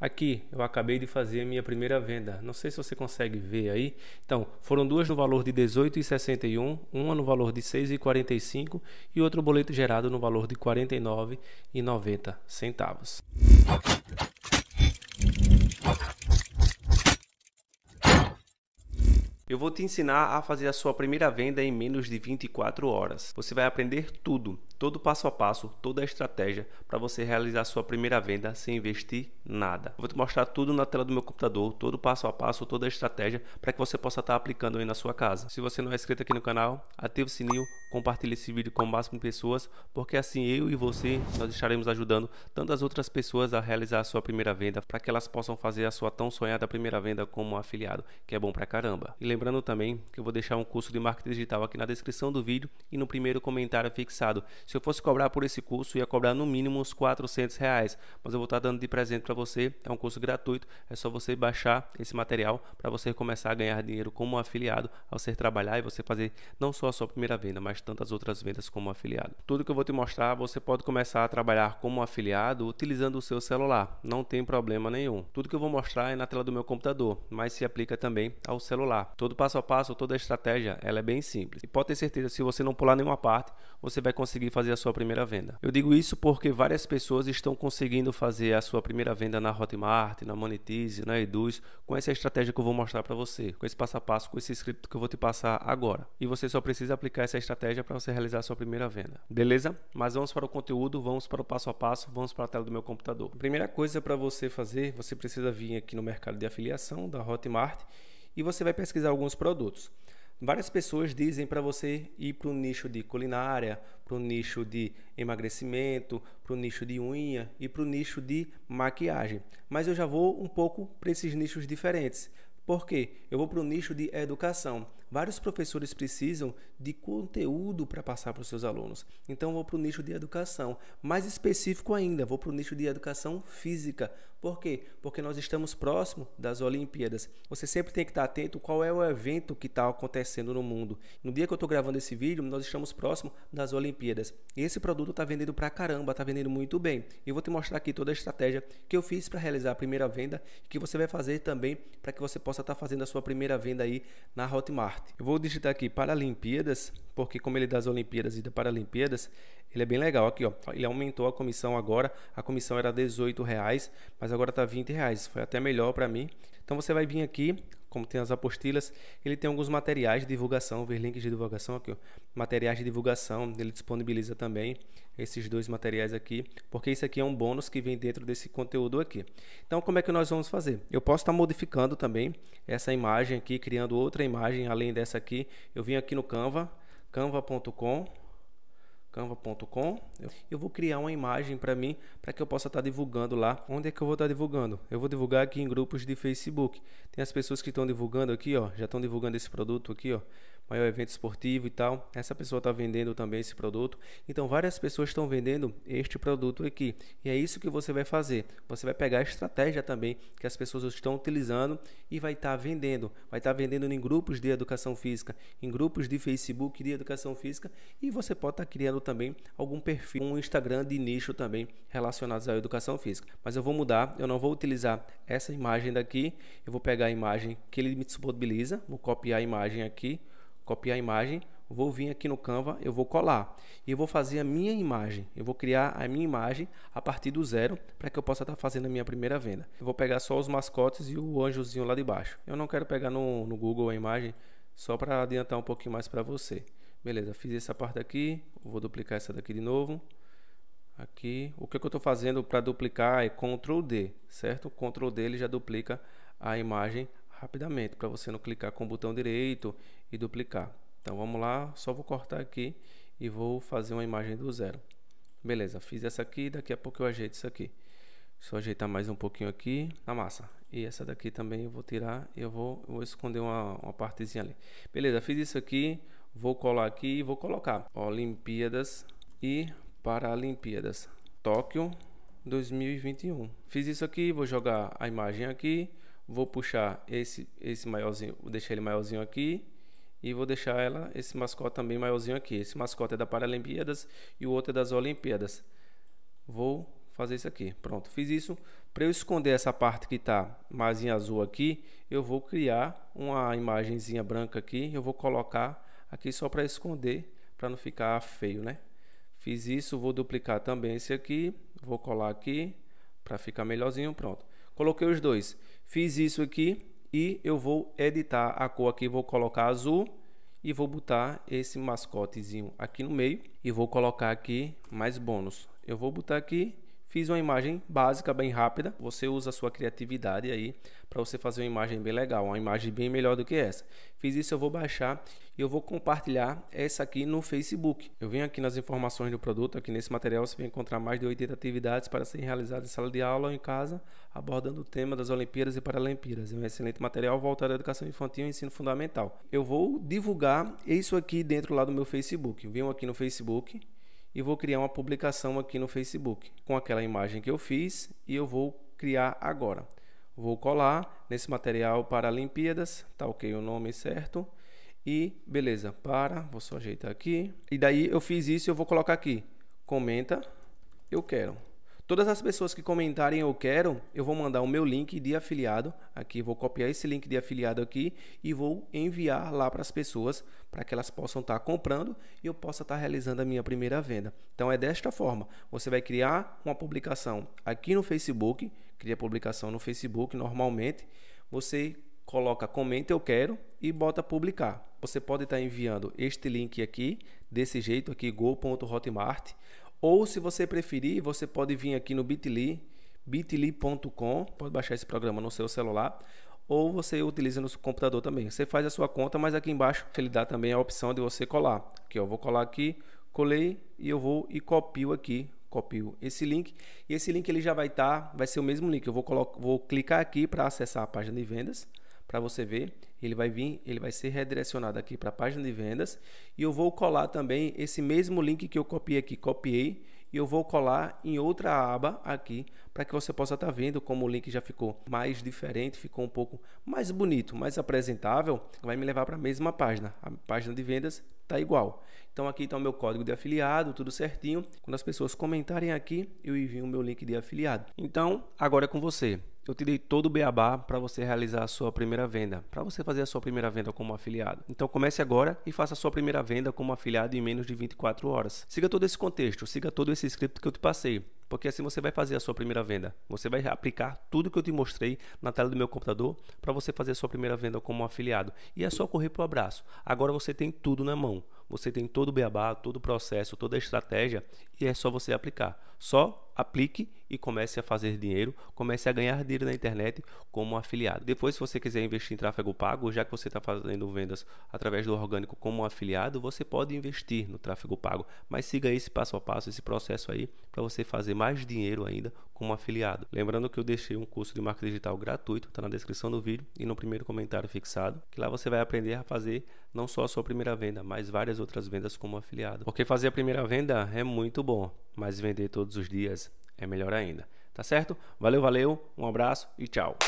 Aqui eu acabei de fazer a minha primeira venda. Não sei se você consegue ver aí. Então, foram duas no valor de 18,61, uma no valor de 6,45 e outro boleto gerado no valor de 49,90 centavos. Eu vou te ensinar a fazer a sua primeira venda em menos de 24 horas. Você vai aprender tudo, todo passo a passo, toda a estratégia para você realizar a sua primeira venda sem investir nada. Eu vou te mostrar tudo na tela do meu computador, todo passo a passo, toda a estratégia para que você possa estar tá aplicando aí na sua casa. Se você não é inscrito aqui no canal, ative o sininho, compartilhe esse vídeo com o máximo de pessoas, porque assim eu e você nós estaremos ajudando tantas outras pessoas a realizar a sua primeira venda para que elas possam fazer a sua tão sonhada primeira venda como um afiliado, que é bom pra caramba. E lembrando lembrando também que eu vou deixar um curso de marketing digital aqui na descrição do vídeo e no primeiro comentário fixado. Se eu fosse cobrar por esse curso, ia cobrar no mínimo uns 400 reais, mas eu vou estar dando de presente para você. É um curso gratuito, é só você baixar esse material para você começar a ganhar dinheiro como afiliado ao ser trabalhar e você fazer não só a sua primeira venda, mas tantas outras vendas como afiliado. Tudo que eu vou te mostrar, você pode começar a trabalhar como afiliado utilizando o seu celular, não tem problema nenhum. Tudo que eu vou mostrar é na tela do meu computador, mas se aplica também ao celular. Todo passo a passo, toda a estratégia, ela é bem simples. E pode ter certeza, se você não pular nenhuma parte, você vai conseguir fazer a sua primeira venda. Eu digo isso porque várias pessoas estão conseguindo fazer a sua primeira venda na Hotmart, na Monetize, na Eduz, com essa estratégia que eu vou mostrar para você, com esse passo a passo, com esse script que eu vou te passar agora. E você só precisa aplicar essa estratégia para você realizar a sua primeira venda. Beleza? Mas vamos para o conteúdo, vamos para o passo a passo, vamos para a tela do meu computador. A primeira coisa para você fazer, você precisa vir aqui no mercado de afiliação da Hotmart e você vai pesquisar alguns produtos. Várias pessoas dizem para você ir para o nicho de culinária, para o nicho de emagrecimento, para o nicho de unha e para o nicho de maquiagem. Mas eu já vou um pouco para esses nichos diferentes. Por quê? Eu vou para o nicho de educação vários professores precisam de conteúdo para passar para os seus alunos. Então, vou para o nicho de educação. Mais específico ainda, vou para o nicho de educação física. Por quê? Porque nós estamos próximo das Olimpíadas. Você sempre tem que estar tá atento qual é o evento que está acontecendo no mundo. No dia que eu estou gravando esse vídeo, nós estamos próximo das Olimpíadas. Esse produto está vendendo para caramba, está vendendo muito bem. Eu vou te mostrar aqui toda a estratégia que eu fiz para realizar a primeira venda e que você vai fazer também para que você possa estar tá fazendo a sua primeira venda aí na Hotmart parte. Eu vou digitar aqui Paralimpíadas, porque como ele é das Olimpíadas e da Paralimpíadas, ele é bem legal. Aqui, ó, ele aumentou a comissão agora. A comissão era R$18,00, mas agora está R$20,00. Foi até melhor para mim. Então você vai vir aqui, como tem as apostilas, ele tem alguns materiais de divulgação, ver links de divulgação aqui, ó. materiais de divulgação, ele disponibiliza também esses dois materiais aqui, porque isso aqui é um bônus que vem dentro desse conteúdo aqui. Então, como é que nós vamos fazer? Eu posso estar tá modificando também essa imagem aqui, criando outra imagem além dessa aqui. Eu vim aqui no Canva, canva.com canva.com. Eu vou criar uma imagem para mim, para que eu possa estar tá divulgando lá. Onde é que eu vou estar tá divulgando? Eu vou divulgar aqui em grupos de Facebook. Tem as pessoas que estão divulgando aqui, ó, já estão divulgando esse produto aqui, ó maior evento esportivo e tal. Essa pessoa está vendendo também esse produto. Então, várias pessoas estão vendendo este produto aqui. E é isso que você vai fazer. Você vai pegar a estratégia também que as pessoas estão utilizando e vai estar tá vendendo. Vai estar tá vendendo em grupos de educação física, em grupos de Facebook de educação física. E você pode estar tá criando também algum perfil, um Instagram de nicho também relacionados à educação física. Mas eu vou mudar, eu não vou utilizar essa imagem daqui. Eu vou pegar a imagem que ele me disponibiliza, vou copiar a imagem aqui copiar a imagem, vou vir aqui no Canva, eu vou colar e eu vou fazer a minha imagem. Eu vou criar a minha imagem a partir do zero para que eu possa estar tá fazendo a minha primeira venda. Eu vou pegar só os mascotes e o anjozinho lá de baixo. Eu não quero pegar no, no Google a imagem só para adiantar um pouquinho mais para você. Beleza, fiz essa parte aqui, vou duplicar essa daqui de novo. Aqui, o que, é eu estou fazendo para duplicar é Ctrl D, certo? Ctrl D ele já duplica a imagem rapidamente para você não clicar com o botão direito e duplicar. Então vamos lá, só vou cortar aqui e vou fazer uma imagem do zero. Beleza, fiz essa aqui, daqui a pouco eu ajeito isso aqui. Só ajeitar mais um pouquinho aqui na ah, massa. E essa daqui também eu vou tirar eu vou, eu vou esconder uma, uma partezinha ali. Beleza, fiz isso aqui, vou colar aqui e vou colocar Olimpíadas e Paralimpíadas. Tóquio 2021. Fiz isso aqui, vou jogar a imagem aqui, vou puxar esse, esse maiorzinho, vou deixar ele maiorzinho aqui e vou deixar ela, esse mascote também maiorzinho aqui. Esse mascote é da Paralimpíadas e o outro é das Olimpíadas. Vou fazer isso aqui. Pronto, fiz isso. Para eu esconder essa parte que está mais em azul aqui, eu vou criar uma imagenzinha branca aqui. Eu vou colocar aqui só para esconder, para não ficar feio, né? Fiz isso, vou duplicar também esse aqui, vou colar aqui para ficar melhorzinho, pronto. Coloquei os dois. Fiz isso aqui e eu vou editar a cor aqui, vou colocar azul e vou botar esse mascotezinho aqui no meio e vou colocar aqui mais bônus. Eu vou botar aqui Fiz uma imagem básica, bem rápida. Você usa a sua criatividade aí para você fazer uma imagem bem legal, uma imagem bem melhor do que essa. Fiz isso, eu vou baixar e eu vou compartilhar essa aqui no Facebook. Eu venho aqui nas informações do produto, aqui nesse material você vai encontrar mais de 80 atividades para serem realizadas em sala de aula ou em casa, abordando o tema das Olimpíadas e Paralimpíadas. É um excelente material voltado à educação infantil e ensino fundamental. Eu vou divulgar isso aqui dentro lá do meu Facebook. Venho aqui no Facebook e vou criar uma publicação aqui no Facebook com aquela imagem que eu fiz e eu vou criar agora. Vou colar nesse material para Olimpíadas, tá ok o nome certo? E beleza, para, vou só ajeitar aqui. E daí eu fiz isso, eu vou colocar aqui. Comenta, eu quero. Todas as pessoas que comentarem eu quero, eu vou mandar o meu link de afiliado aqui, vou copiar esse link de afiliado aqui e vou enviar lá para as pessoas para que elas possam estar tá comprando e eu possa estar tá realizando a minha primeira venda. Então é desta forma, você vai criar uma publicação aqui no Facebook, cria publicação no Facebook normalmente, você coloca comenta eu quero e bota publicar. Você pode estar tá enviando este link aqui, desse jeito aqui, go.hotmart, ou se você preferir, você pode vir aqui no Bitly, bitly.com, pode baixar esse programa no seu celular, ou você utiliza no seu computador também. Você faz a sua conta, mas aqui embaixo ele dá também a opção de você colar. Aqui, eu vou colar aqui, colei e eu vou e copio aqui copio esse link e esse link ele já vai estar, tá, vai ser o mesmo link. Eu vou, vou clicar aqui para acessar a página de vendas para você ver. Ele vai vir, ele vai ser redirecionado aqui para a página de vendas e eu vou colar também esse mesmo link que eu copiei aqui, copiei e eu vou colar em outra aba aqui para que você possa estar tá vendo como o link já ficou mais diferente, ficou um pouco mais bonito, mais apresentável. Vai me levar para a mesma página, a página de vendas tá igual. Então aqui está o meu código de afiliado, tudo certinho. Quando as pessoas comentarem aqui, eu envio o meu link de afiliado. Então, agora é com você. Eu te dei todo o beabá para você realizar a sua primeira venda, para você fazer a sua primeira venda como afiliado. Então comece agora e faça a sua primeira venda como afiliado em menos de 24 horas. Siga todo esse contexto, siga todo esse script que eu te passei porque assim você vai fazer a sua primeira venda. Você vai aplicar tudo que eu te mostrei na tela do meu computador para você fazer a sua primeira venda como afiliado. E é só correr para o abraço. Agora você tem tudo na mão. Você tem todo o beabá, todo o processo, toda a estratégia e é só você aplicar. Só aplique e comece a fazer dinheiro, comece a ganhar dinheiro na internet como afiliado. Depois, se você quiser investir em tráfego pago, já que você está fazendo vendas através do orgânico como afiliado, você pode investir no tráfego pago. Mas siga esse passo a passo, esse processo aí, para você fazer mais dinheiro ainda como afiliado. Lembrando que eu deixei um curso de marketing digital gratuito, está na descrição do vídeo e no primeiro comentário fixado, que lá você vai aprender a fazer não só a sua primeira venda, mas várias as outras vendas como afiliado. Porque fazer a primeira venda é muito bom, mas vender todos os dias é melhor ainda. Tá certo? Valeu, valeu, um abraço e tchau.